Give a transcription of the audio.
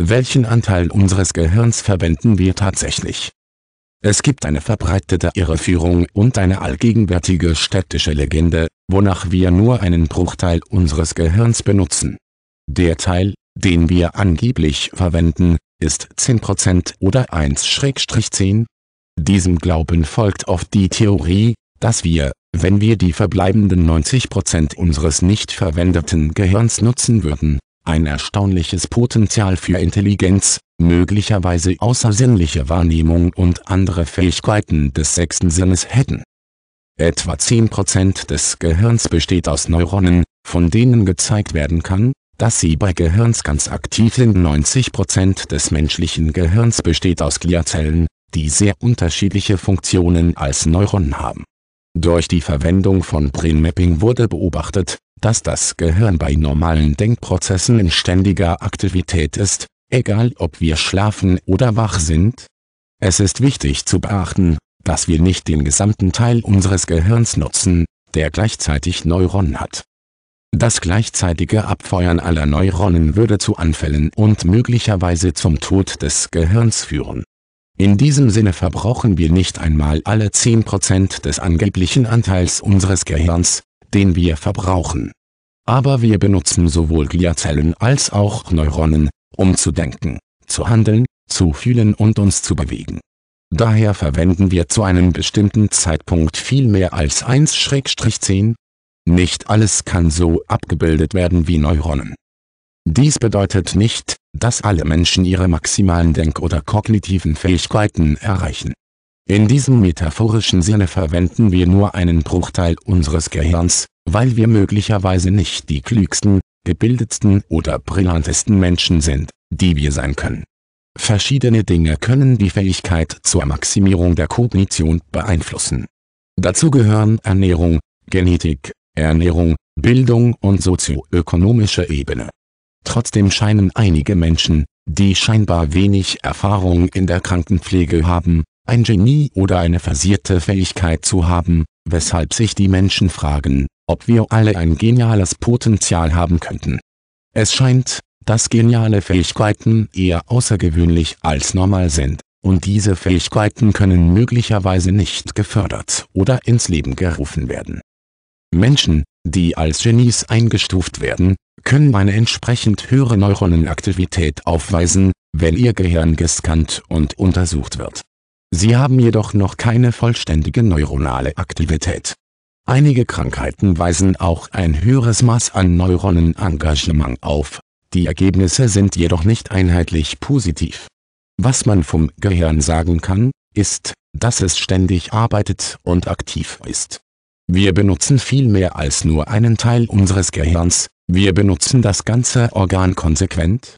Welchen Anteil unseres Gehirns verwenden wir tatsächlich? Es gibt eine verbreitete Irreführung und eine allgegenwärtige städtische Legende, wonach wir nur einen Bruchteil unseres Gehirns benutzen. Der Teil, den wir angeblich verwenden, ist 10% oder 1-10. Diesem Glauben folgt oft die Theorie, dass wir, wenn wir die verbleibenden 90% unseres nicht verwendeten Gehirns nutzen würden, ein erstaunliches Potenzial für Intelligenz, möglicherweise außersinnliche Wahrnehmung und andere Fähigkeiten des sechsten Sinnes hätten. Etwa 10% des Gehirns besteht aus Neuronen, von denen gezeigt werden kann, dass sie bei Gehirns ganz aktiv sind. 90% des menschlichen Gehirns besteht aus Gliazellen, die sehr unterschiedliche Funktionen als Neuronen haben durch die Verwendung von Brainmapping wurde beobachtet, dass das Gehirn bei normalen Denkprozessen in ständiger Aktivität ist, egal ob wir schlafen oder wach sind. Es ist wichtig zu beachten, dass wir nicht den gesamten Teil unseres Gehirns nutzen, der gleichzeitig Neuronen hat. Das gleichzeitige Abfeuern aller Neuronen würde zu Anfällen und möglicherweise zum Tod des Gehirns führen in diesem Sinne verbrauchen wir nicht einmal alle 10% des angeblichen Anteils unseres Gehirns, den wir verbrauchen. Aber wir benutzen sowohl Gliazellen als auch Neuronen, um zu denken, zu handeln, zu fühlen und uns zu bewegen. Daher verwenden wir zu einem bestimmten Zeitpunkt viel mehr als 1-10. Nicht alles kann so abgebildet werden wie Neuronen. Dies bedeutet nicht, dass alle Menschen ihre maximalen Denk- oder kognitiven Fähigkeiten erreichen. In diesem metaphorischen Sinne verwenden wir nur einen Bruchteil unseres Gehirns, weil wir möglicherweise nicht die klügsten, gebildetsten oder brillantesten Menschen sind, die wir sein können. Verschiedene Dinge können die Fähigkeit zur Maximierung der Kognition beeinflussen. Dazu gehören Ernährung, Genetik, Ernährung, Bildung und sozioökonomische Ebene. Trotzdem scheinen einige Menschen, die scheinbar wenig Erfahrung in der Krankenpflege haben, ein Genie oder eine versierte Fähigkeit zu haben, weshalb sich die Menschen fragen, ob wir alle ein geniales Potenzial haben könnten. Es scheint, dass geniale Fähigkeiten eher außergewöhnlich als normal sind, und diese Fähigkeiten können möglicherweise nicht gefördert oder ins Leben gerufen werden. Menschen, die als Genies eingestuft werden, können eine entsprechend höhere Neuronenaktivität aufweisen, wenn ihr Gehirn gescannt und untersucht wird. Sie haben jedoch noch keine vollständige neuronale Aktivität. Einige Krankheiten weisen auch ein höheres Maß an Neuronenengagement auf, die Ergebnisse sind jedoch nicht einheitlich positiv. Was man vom Gehirn sagen kann, ist, dass es ständig arbeitet und aktiv ist. Wir benutzen viel mehr als nur einen Teil unseres Gehirns, wir benutzen das ganze Organ konsequent,